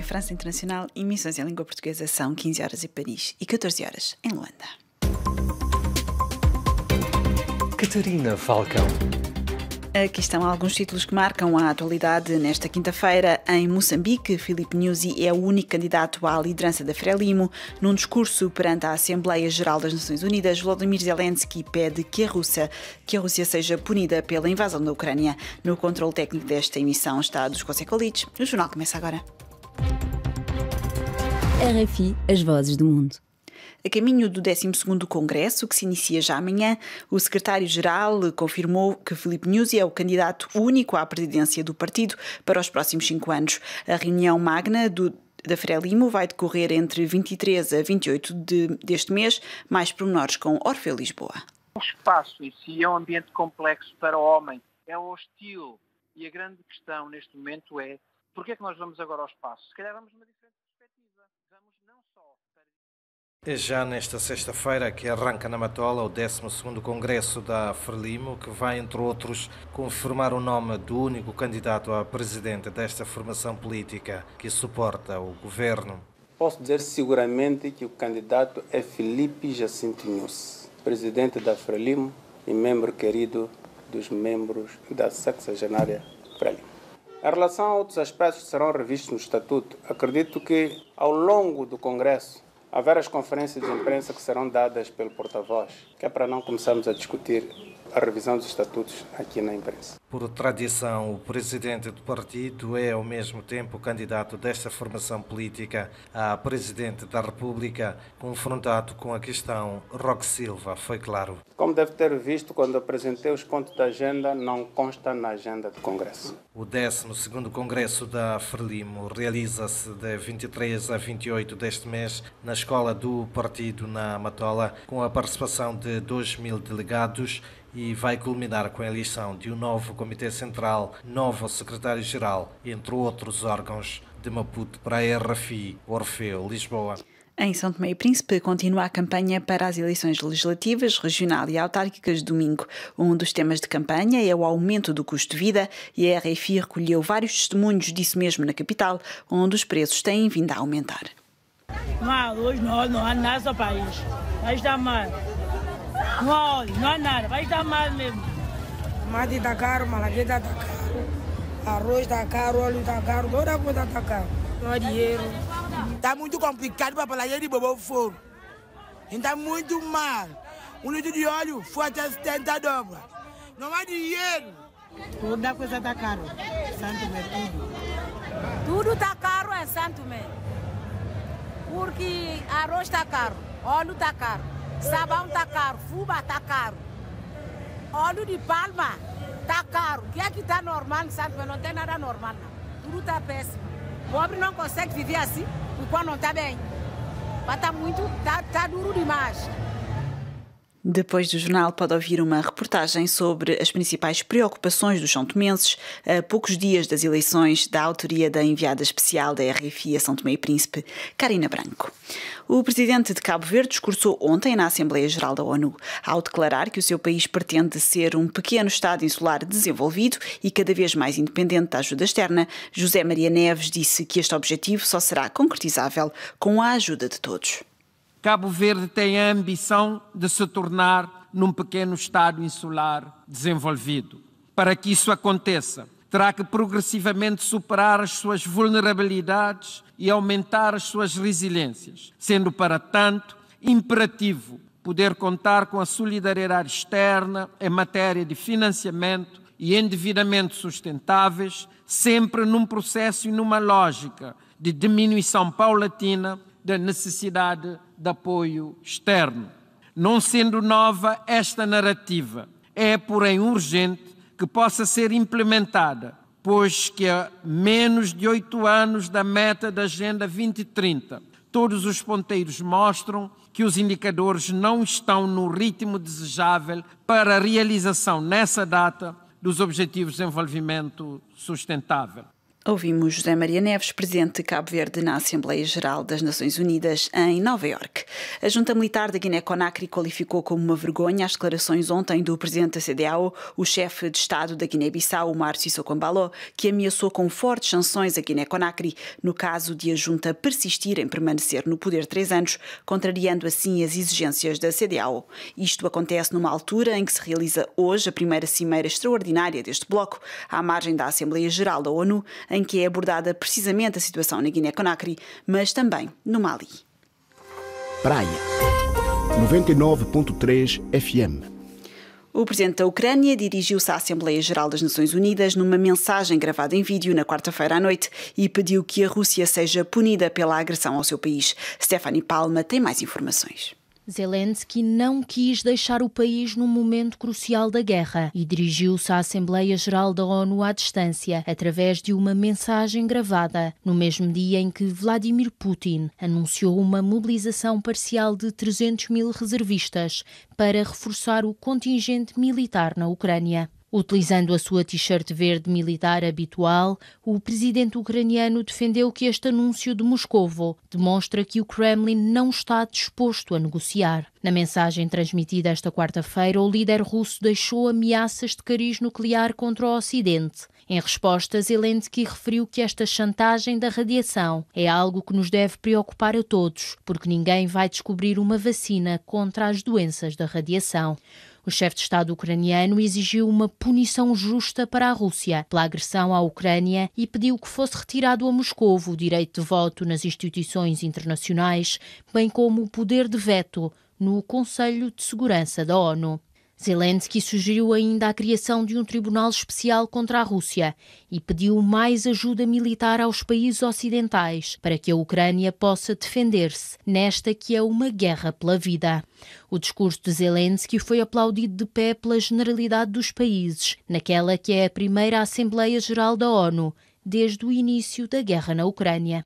Rádio França Internacional, emissões em língua portuguesa são 15 horas em Paris e 14 horas em Luanda. Catarina Falcão. Aqui estão alguns títulos que marcam a atualidade nesta quinta-feira. Em Moçambique, Filipe Nuzi é o único candidato à liderança da Frelimo. Num discurso perante a Assembleia Geral das Nações Unidas, Vladimir Zelensky pede que a Rússia, que a Rússia seja punida pela invasão da Ucrânia. No controle técnico desta emissão está dos José O jornal começa agora. RFI, as vozes do mundo. A caminho do 12º Congresso, que se inicia já amanhã, o secretário-geral confirmou que Filipe Nuzzi é o candidato único à presidência do partido para os próximos cinco anos. A reunião magna do da Frelimo vai decorrer entre 23 a 28 de, deste mês, mais pormenores com Orfeu Lisboa. O espaço em si é um ambiente complexo para o homem, é hostil e a grande questão neste momento é porquê é que nós vamos agora ao espaço? Se calhar vamos é já nesta sexta-feira que arranca na Matola o 12º Congresso da Frelimo, que vai, entre outros, confirmar o nome do único candidato a presidente desta formação política que suporta o governo. Posso dizer seguramente que o candidato é Felipe Jacinto Nunes, presidente da Frelimo e membro querido dos membros da sexagenária Frelimo. Em relação a outros aspectos que serão revistos no Estatuto, acredito que, ao longo do Congresso, há várias conferências de imprensa que serão dadas pelo porta-voz, que é para não começarmos a discutir a revisão dos estatutos aqui na imprensa. Por tradição, o presidente do partido é ao mesmo tempo candidato desta formação política a presidente da República, confrontado com a questão Roque Silva, foi claro. Como deve ter visto quando apresentei os pontos da agenda, não consta na agenda do Congresso. O 12 Congresso da Frelimo realiza-se de 23 a 28 deste mês na escola do partido na Matola, com a participação de 2 mil delegados e vai culminar com a eleição de um novo Comitê Central, novo Secretário-Geral, entre outros órgãos de Maputo para a RFI Orfeu Lisboa. Em São Tomé e Príncipe continua a campanha para as eleições legislativas, regional e autárquicas de domingo. Um dos temas de campanha é o aumento do custo de vida e a RFI recolheu vários testemunhos disso mesmo na capital, onde os preços têm vindo a aumentar. Mal hoje não, não há nada no país. mas dá mal. Não não há nada, vai dar mal mesmo. Mate está caro, malagueta está caro, arroz está caro, óleo está caro, toda coisa está caro. Não há dinheiro. Está muito complicado para falar de bobo fogo. Está muito mal. Um litro de óleo foi até 70 dobra. Não há dinheiro. Toda coisa está caro. Santo Mé, tudo. Tudo está caro é Santo Mé. Porque arroz está caro, óleo está caro. Sabão tá caro, fuba tá caro, óleo de palma tá caro. O que é que tá normal em Não tem nada normal, Tudo tá péssimo. O pobre não consegue viver assim enquanto não tá bem. Mas tá muito, tá, tá duro demais. Depois do jornal, pode ouvir uma reportagem sobre as principais preocupações dos São Tomenses a poucos dias das eleições da autoria da enviada especial da RFI a São Tomé e Príncipe, Karina Branco. O presidente de Cabo Verde discursou ontem na Assembleia Geral da ONU, ao declarar que o seu país pretende ser um pequeno Estado insular desenvolvido e cada vez mais independente da ajuda externa. José Maria Neves disse que este objetivo só será concretizável com a ajuda de todos. Cabo Verde tem a ambição de se tornar num pequeno Estado insular desenvolvido. Para que isso aconteça, terá que progressivamente superar as suas vulnerabilidades e aumentar as suas resiliências, sendo, para tanto, imperativo poder contar com a solidariedade externa em matéria de financiamento e endividamento sustentáveis, sempre num processo e numa lógica de diminuição paulatina da necessidade de apoio externo. Não sendo nova esta narrativa, é, porém, urgente que possa ser implementada, pois que há menos de oito anos da meta da Agenda 2030, todos os ponteiros mostram que os indicadores não estão no ritmo desejável para a realização nessa data dos Objetivos de Desenvolvimento Sustentável. Ouvimos José Maria Neves, presidente de Cabo Verde na Assembleia Geral das Nações Unidas em Nova Iorque. A junta militar da Guiné-Conakry qualificou como uma vergonha as declarações ontem do presidente da CDAO, o chefe de Estado da Guiné-Bissau, Márcio Socambalo, que ameaçou com fortes sanções a Guiné-Conakry no caso de a junta persistir em permanecer no poder três anos, contrariando assim as exigências da CDAO. Isto acontece numa altura em que se realiza hoje a primeira cimeira extraordinária deste bloco, à margem da Assembleia Geral da ONU, em em que é abordada precisamente a situação na Guiné-Conakry, mas também no Mali. Praia 99.3 FM o presidente da Ucrânia dirigiu-se à Assembleia Geral das Nações Unidas numa mensagem gravada em vídeo na quarta-feira à noite e pediu que a Rússia seja punida pela agressão ao seu país. Stephanie Palma tem mais informações. Zelensky não quis deixar o país num momento crucial da guerra e dirigiu-se à Assembleia Geral da ONU à distância, através de uma mensagem gravada, no mesmo dia em que Vladimir Putin anunciou uma mobilização parcial de 300 mil reservistas para reforçar o contingente militar na Ucrânia. Utilizando a sua t-shirt verde militar habitual, o presidente ucraniano defendeu que este anúncio de Moscovo demonstra que o Kremlin não está disposto a negociar. Na mensagem transmitida esta quarta-feira, o líder russo deixou ameaças de cariz nuclear contra o Ocidente. Em resposta, Zelensky referiu que esta chantagem da radiação é algo que nos deve preocupar a todos, porque ninguém vai descobrir uma vacina contra as doenças da radiação. O chefe de Estado ucraniano exigiu uma punição justa para a Rússia pela agressão à Ucrânia e pediu que fosse retirado a Moscou o direito de voto nas instituições internacionais, bem como o poder de veto no Conselho de Segurança da ONU. Zelensky sugeriu ainda a criação de um tribunal especial contra a Rússia e pediu mais ajuda militar aos países ocidentais para que a Ucrânia possa defender-se nesta que é uma guerra pela vida. O discurso de Zelensky foi aplaudido de pé pela generalidade dos países, naquela que é a primeira Assembleia Geral da ONU desde o início da guerra na Ucrânia.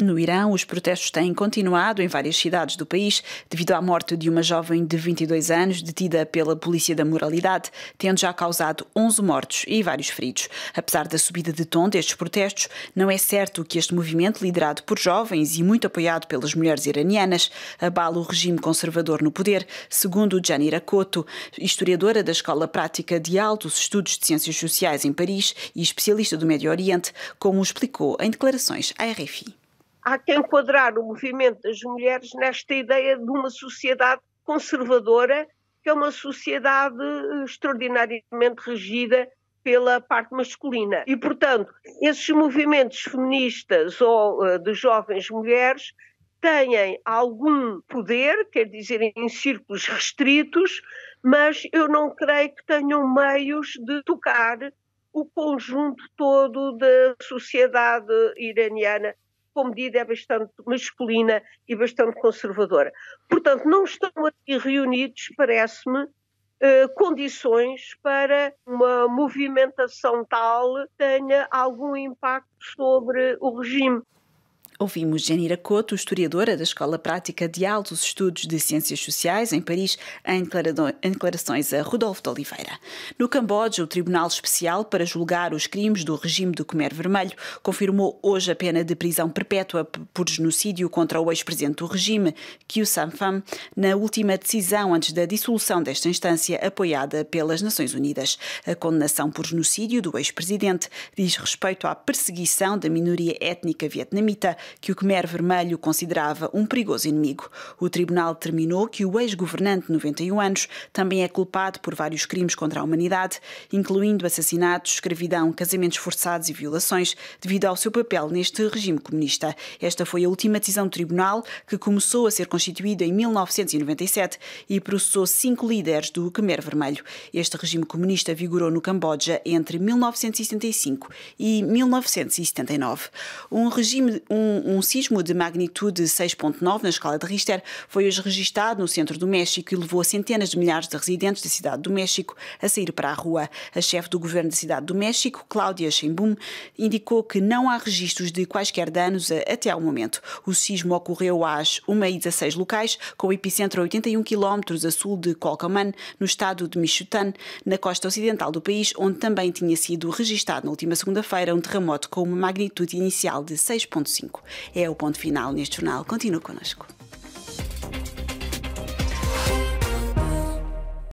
No Irã, os protestos têm continuado em várias cidades do país devido à morte de uma jovem de 22 anos detida pela Polícia da Moralidade, tendo já causado 11 mortos e vários feridos. Apesar da subida de tom destes protestos, não é certo que este movimento, liderado por jovens e muito apoiado pelas mulheres iranianas, abale o regime conservador no poder, segundo Janira Koto, historiadora da Escola Prática de Altos Estudos de Ciências Sociais em Paris e especialista do Médio Oriente, como explicou em declarações à RFI há que enquadrar o movimento das mulheres nesta ideia de uma sociedade conservadora, que é uma sociedade eh, extraordinariamente regida pela parte masculina. E, portanto, esses movimentos feministas ou eh, de jovens mulheres têm algum poder, quer dizer, em círculos restritos, mas eu não creio que tenham meios de tocar o conjunto todo da sociedade iraniana como medida é bastante masculina e bastante conservadora. Portanto, não estão aqui reunidos, parece-me, eh, condições para uma movimentação tal tenha algum impacto sobre o regime. Ouvimos Janira Coto, historiadora da Escola Prática de Altos Estudos de Ciências Sociais, em Paris, em declarações a Rodolfo de Oliveira. No Camboja, o Tribunal Especial para julgar os crimes do regime do Comer Vermelho confirmou hoje a pena de prisão perpétua por genocídio contra o ex-presidente do regime, Khieu Samphan, na última decisão antes da dissolução desta instância apoiada pelas Nações Unidas. A condenação por genocídio do ex-presidente diz respeito à perseguição da minoria étnica vietnamita que o Khmer Vermelho considerava um perigoso inimigo. O tribunal determinou que o ex-governante de 91 anos também é culpado por vários crimes contra a humanidade, incluindo assassinatos, escravidão, casamentos forçados e violações, devido ao seu papel neste regime comunista. Esta foi a última decisão do tribunal, que começou a ser constituído em 1997 e processou cinco líderes do Khmer Vermelho. Este regime comunista vigorou no Camboja entre 1975 e 1979. Um regime, um um, sismo de magnitude 6.9 na escala de Richter foi hoje registado no centro do México e levou centenas de milhares de residentes da cidade do México a sair para a rua. A chefe do governo da cidade do México, Cláudia Sheinbaum, indicou que não há registros de quaisquer danos até ao momento. O sismo ocorreu às 1h16 locais, com o epicentro a 81 km a sul de Colcaman, no estado de Michoacán, na costa ocidental do país, onde também tinha sido registado na última segunda-feira um terremoto com uma magnitude inicial de 6.5. É o ponto final neste jornal. Continue connosco.